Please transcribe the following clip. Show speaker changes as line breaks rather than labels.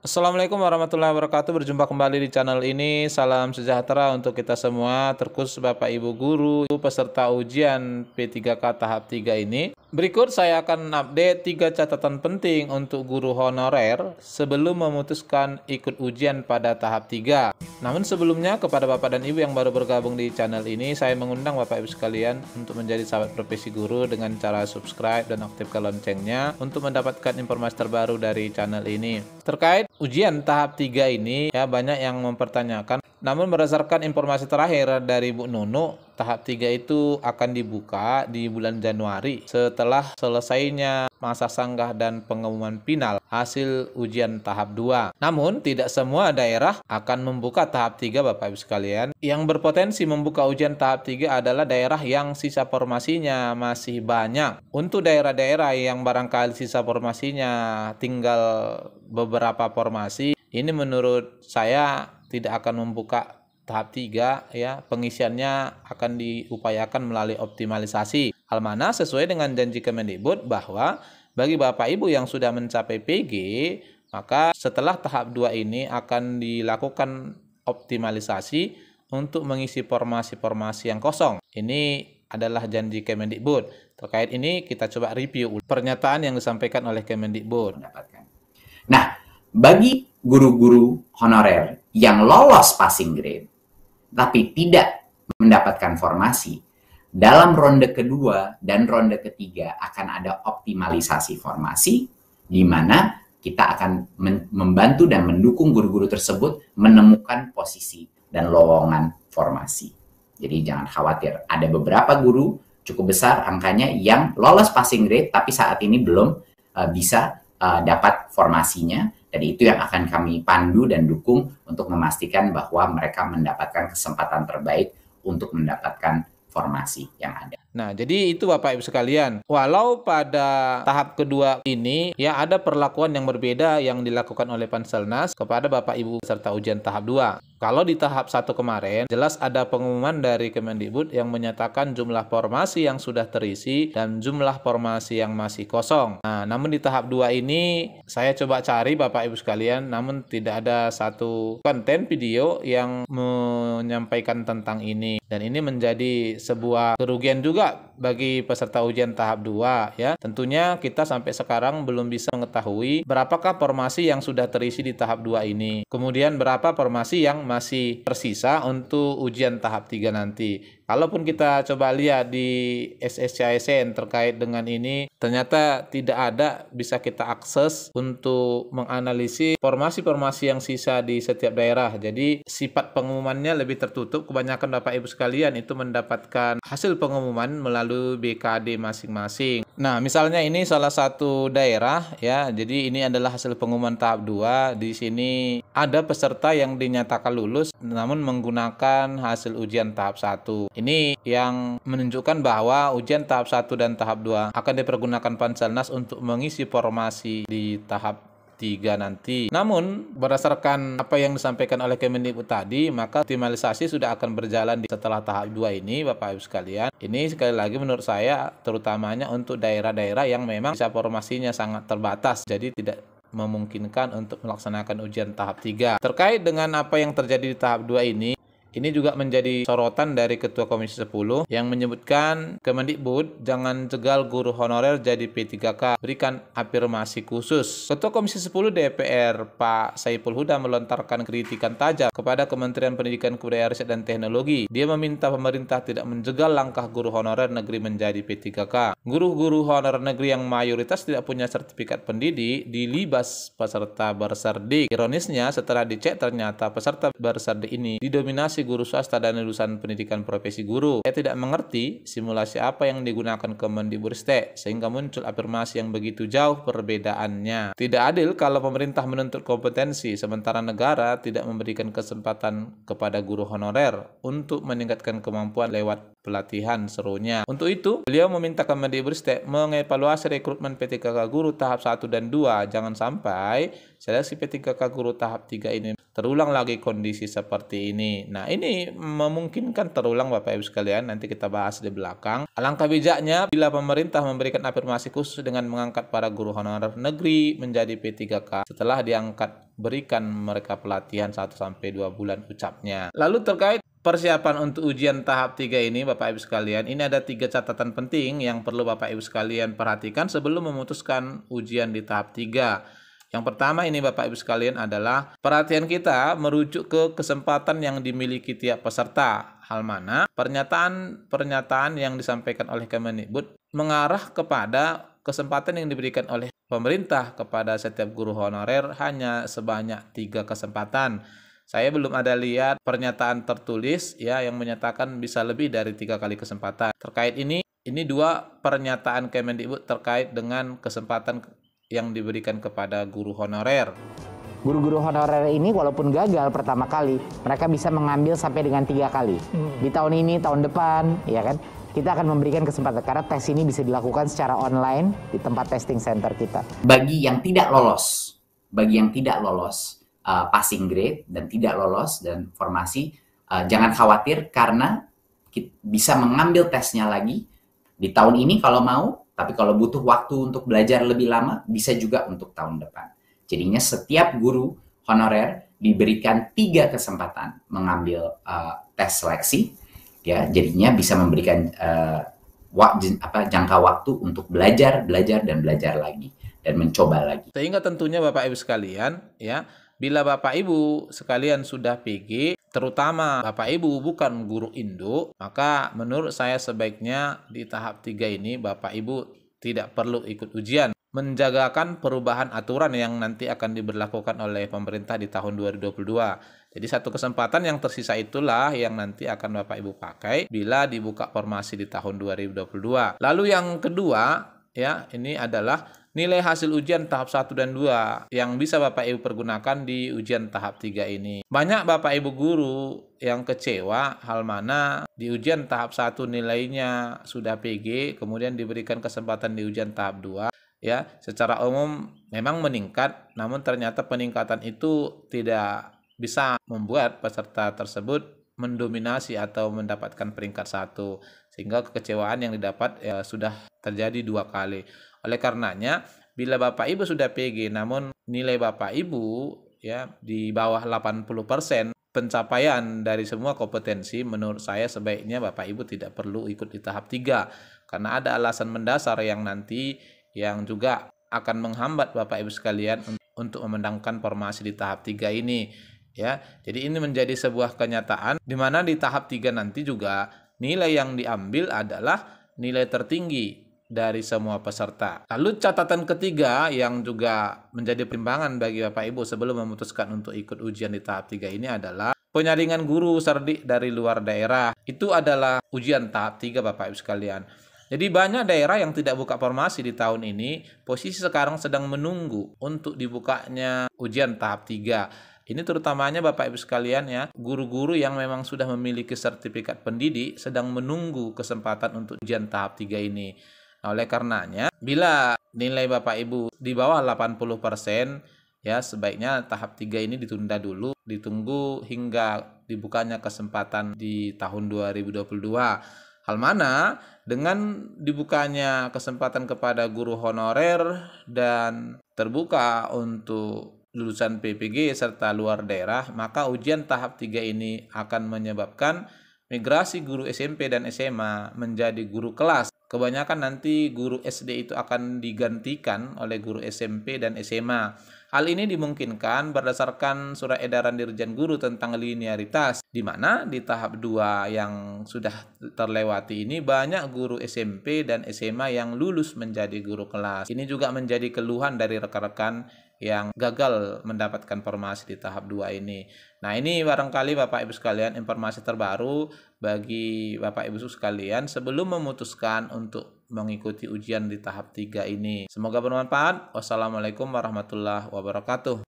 Assalamualaikum warahmatullahi wabarakatuh. Berjumpa kembali di channel ini. Salam sejahtera untuk kita semua, terkhusus Bapak Ibu guru peserta ujian P3K tahap 3 ini. Berikut saya akan update 3 catatan penting untuk guru honorer sebelum memutuskan ikut ujian pada tahap 3. Namun sebelumnya kepada Bapak dan Ibu yang baru bergabung di channel ini, saya mengundang Bapak Ibu sekalian untuk menjadi sahabat profesi guru dengan cara subscribe dan aktifkan loncengnya untuk mendapatkan informasi terbaru dari channel ini. Terkait ujian tahap 3 ini, ya banyak yang mempertanyakan. Namun berdasarkan informasi terakhir dari Bu Nunu, tahap 3 itu akan dibuka di bulan Januari setelah selesainya masa sanggah dan pengumuman final hasil ujian tahap 2. Namun, tidak semua daerah akan membuka tahap 3 Bapak Ibu sekalian. Yang berpotensi membuka ujian tahap 3 adalah daerah yang sisa formasinya masih banyak. Untuk daerah-daerah yang barangkali sisa formasinya tinggal beberapa formasi, ini menurut saya tidak akan membuka Tahap 3 ya, pengisiannya akan diupayakan melalui optimalisasi. Almana sesuai dengan janji Kemendikbud bahwa bagi Bapak Ibu yang sudah mencapai PG, maka setelah tahap 2 ini akan dilakukan optimalisasi untuk mengisi formasi-formasi yang kosong. Ini adalah janji Kemendikbud. Terkait ini kita coba review pernyataan yang disampaikan oleh Kemendikbud.
Nah, bagi guru-guru honorer yang lolos passing grade, tapi tidak mendapatkan formasi, dalam ronde kedua dan ronde ketiga akan ada optimalisasi formasi di mana kita akan membantu dan mendukung guru-guru tersebut menemukan posisi dan lowongan formasi. Jadi jangan khawatir, ada beberapa guru cukup besar angkanya yang lolos passing grade tapi saat ini belum uh, bisa uh, dapat formasinya dan itu yang akan kami pandu dan dukung untuk memastikan bahwa mereka mendapatkan kesempatan terbaik untuk mendapatkan formasi yang ada.
Nah, jadi itu Bapak Ibu sekalian. Walau pada tahap kedua ini ya ada perlakuan yang berbeda yang dilakukan oleh Panselnas kepada Bapak Ibu serta ujian tahap 2. Kalau di tahap satu kemarin jelas ada pengumuman dari Kemendikbud yang menyatakan jumlah formasi yang sudah terisi dan jumlah formasi yang masih kosong. Nah, namun di tahap 2 ini saya coba cari Bapak Ibu sekalian namun tidak ada satu konten video yang menyampaikan tentang ini dan ini menjadi sebuah kerugian juga julgado. bagi peserta ujian tahap 2 ya. Tentunya kita sampai sekarang belum bisa mengetahui berapakah formasi yang sudah terisi di tahap 2 ini. Kemudian berapa formasi yang masih tersisa untuk ujian tahap 3 nanti. Kalaupun kita coba lihat di SSCISN terkait dengan ini, ternyata tidak ada bisa kita akses untuk menganalisis formasi-formasi yang sisa di setiap daerah. Jadi sifat pengumumannya lebih tertutup. Kebanyakan Bapak Ibu sekalian itu mendapatkan hasil pengumuman melalui lalu BKD masing-masing. Nah, misalnya ini salah satu daerah ya. Jadi ini adalah hasil pengumuman tahap 2. Di sini ada peserta yang dinyatakan lulus namun menggunakan hasil ujian tahap 1. Ini yang menunjukkan bahwa ujian tahap 1 dan tahap 2 akan dipergunakan Panselnas untuk mengisi formasi di tahap 3 nanti. Namun, berdasarkan apa yang disampaikan oleh Kemendikbud tadi, maka optimalisasi sudah akan berjalan di setelah tahap 2 ini, Bapak Ibu sekalian. Ini sekali lagi menurut saya terutamanya untuk daerah-daerah yang memang bisa formasinya sangat terbatas. Jadi tidak memungkinkan untuk melaksanakan ujian tahap 3. Terkait dengan apa yang terjadi di tahap 2 ini, ini juga menjadi sorotan dari Ketua Komisi 10 yang menyebutkan Kemendikbud jangan cegal guru honorer jadi P3K, berikan afirmasi khusus. Ketua Komisi 10 DPR Pak Saiful Huda melontarkan kritikan tajam kepada Kementerian Pendidikan Kebudayaan Riset dan Teknologi. Dia meminta pemerintah tidak menjegal langkah guru honorer negeri menjadi P3K. Guru-guru honorer negeri yang mayoritas tidak punya sertifikat pendidik dilibas peserta berserdik. Ironisnya setelah dicek ternyata peserta berserdik ini didominasi simulasi guru swasta dan lulusan pendidikan profesi guru. Saya tidak mengerti simulasi apa yang digunakan Kemendikbudristek sehingga muncul afirmasi yang begitu jauh perbedaannya. Tidak adil kalau pemerintah menuntut kompetensi sementara negara tidak memberikan kesempatan kepada guru honorer untuk meningkatkan kemampuan lewat pelatihan serunya. Untuk itu, beliau meminta Kemendikbudristek mengevaluasi rekrutmen PTKK guru tahap 1 dan 2. Jangan sampai seleksi PTKK guru tahap 3 ini terulang lagi kondisi seperti ini. Nah, ini memungkinkan terulang Bapak Ibu sekalian, nanti kita bahas di belakang. Alangkah bijaknya bila pemerintah memberikan afirmasi khusus dengan mengangkat para guru honorer negeri menjadi P3K setelah diangkat berikan mereka pelatihan 1 sampai 2 bulan ucapnya. Lalu terkait persiapan untuk ujian tahap 3 ini Bapak Ibu sekalian, ini ada tiga catatan penting yang perlu Bapak Ibu sekalian perhatikan sebelum memutuskan ujian di tahap 3. Yang pertama ini Bapak Ibu sekalian adalah perhatian kita merujuk ke kesempatan yang dimiliki tiap peserta. Hal mana pernyataan-pernyataan yang disampaikan oleh Kemenikbud mengarah kepada kesempatan yang diberikan oleh pemerintah kepada setiap guru honorer hanya sebanyak tiga kesempatan. Saya belum ada lihat pernyataan tertulis ya yang menyatakan bisa lebih dari tiga kali kesempatan. Terkait ini, ini dua pernyataan Kemendikbud terkait dengan kesempatan yang diberikan kepada guru honorer.
Guru-guru honorer ini walaupun gagal pertama kali, mereka bisa mengambil sampai dengan tiga kali. Hmm. Di tahun ini, tahun depan, ya kan? Kita akan memberikan kesempatan karena tes ini bisa dilakukan secara online di tempat testing center kita. Bagi yang tidak lolos, bagi yang tidak lolos uh, passing grade dan tidak lolos dan formasi, uh, jangan khawatir karena bisa mengambil tesnya lagi di tahun ini kalau mau tapi kalau butuh waktu untuk belajar lebih lama, bisa juga untuk tahun depan. Jadinya setiap guru honorer diberikan tiga kesempatan mengambil uh, tes seleksi, ya jadinya bisa memberikan uh, wak, apa, jangka waktu untuk belajar, belajar dan belajar lagi dan mencoba lagi.
Sehingga tentunya Bapak Ibu sekalian, ya Bila Bapak Ibu sekalian sudah PG, terutama Bapak Ibu bukan guru induk, maka menurut saya sebaiknya di tahap 3 ini Bapak Ibu tidak perlu ikut ujian. Menjagakan perubahan aturan yang nanti akan diberlakukan oleh pemerintah di tahun 2022. Jadi satu kesempatan yang tersisa itulah yang nanti akan Bapak Ibu pakai bila dibuka formasi di tahun 2022. Lalu yang kedua ya, ini adalah nilai hasil ujian tahap 1 dan 2 yang bisa Bapak Ibu pergunakan di ujian tahap 3 ini. Banyak Bapak Ibu guru yang kecewa hal mana di ujian tahap 1 nilainya sudah PG kemudian diberikan kesempatan di ujian tahap 2 ya secara umum memang meningkat namun ternyata peningkatan itu tidak bisa membuat peserta tersebut mendominasi atau mendapatkan peringkat satu sehingga kekecewaan yang didapat ya, sudah terjadi dua kali oleh karenanya, bila Bapak Ibu sudah PG namun nilai Bapak Ibu ya di bawah 80% pencapaian dari semua kompetensi menurut saya sebaiknya Bapak Ibu tidak perlu ikut di tahap 3 karena ada alasan mendasar yang nanti yang juga akan menghambat Bapak Ibu sekalian untuk memenangkan formasi di tahap 3 ini ya. Jadi ini menjadi sebuah kenyataan di mana di tahap 3 nanti juga nilai yang diambil adalah nilai tertinggi dari semua peserta. Lalu catatan ketiga yang juga menjadi pertimbangan bagi Bapak Ibu sebelum memutuskan untuk ikut ujian di tahap 3 ini adalah penyaringan guru serdik dari luar daerah. Itu adalah ujian tahap 3 Bapak Ibu sekalian. Jadi banyak daerah yang tidak buka formasi di tahun ini, posisi sekarang sedang menunggu untuk dibukanya ujian tahap 3. Ini terutamanya Bapak Ibu sekalian ya, guru-guru yang memang sudah memiliki sertifikat pendidik sedang menunggu kesempatan untuk ujian tahap 3 ini oleh karenanya, bila nilai Bapak Ibu di bawah 80%, ya sebaiknya tahap 3 ini ditunda dulu, ditunggu hingga dibukanya kesempatan di tahun 2022. Hal mana dengan dibukanya kesempatan kepada guru honorer dan terbuka untuk lulusan PPG serta luar daerah, maka ujian tahap 3 ini akan menyebabkan migrasi guru SMP dan SMA menjadi guru kelas Kebanyakan nanti guru SD itu akan digantikan oleh guru SMP dan SMA Hal ini dimungkinkan berdasarkan surat edaran Dirjen Guru tentang linearitas, di mana di tahap 2 yang sudah terlewati ini banyak guru SMP dan SMA yang lulus menjadi guru kelas. Ini juga menjadi keluhan dari rekan-rekan yang gagal mendapatkan formasi di tahap 2 ini. Nah ini barangkali Bapak Ibu sekalian informasi terbaru bagi Bapak Ibu sekalian sebelum memutuskan untuk mengikuti ujian di tahap 3 ini. Semoga bermanfaat. Wassalamualaikum warahmatullahi wabarakatuh.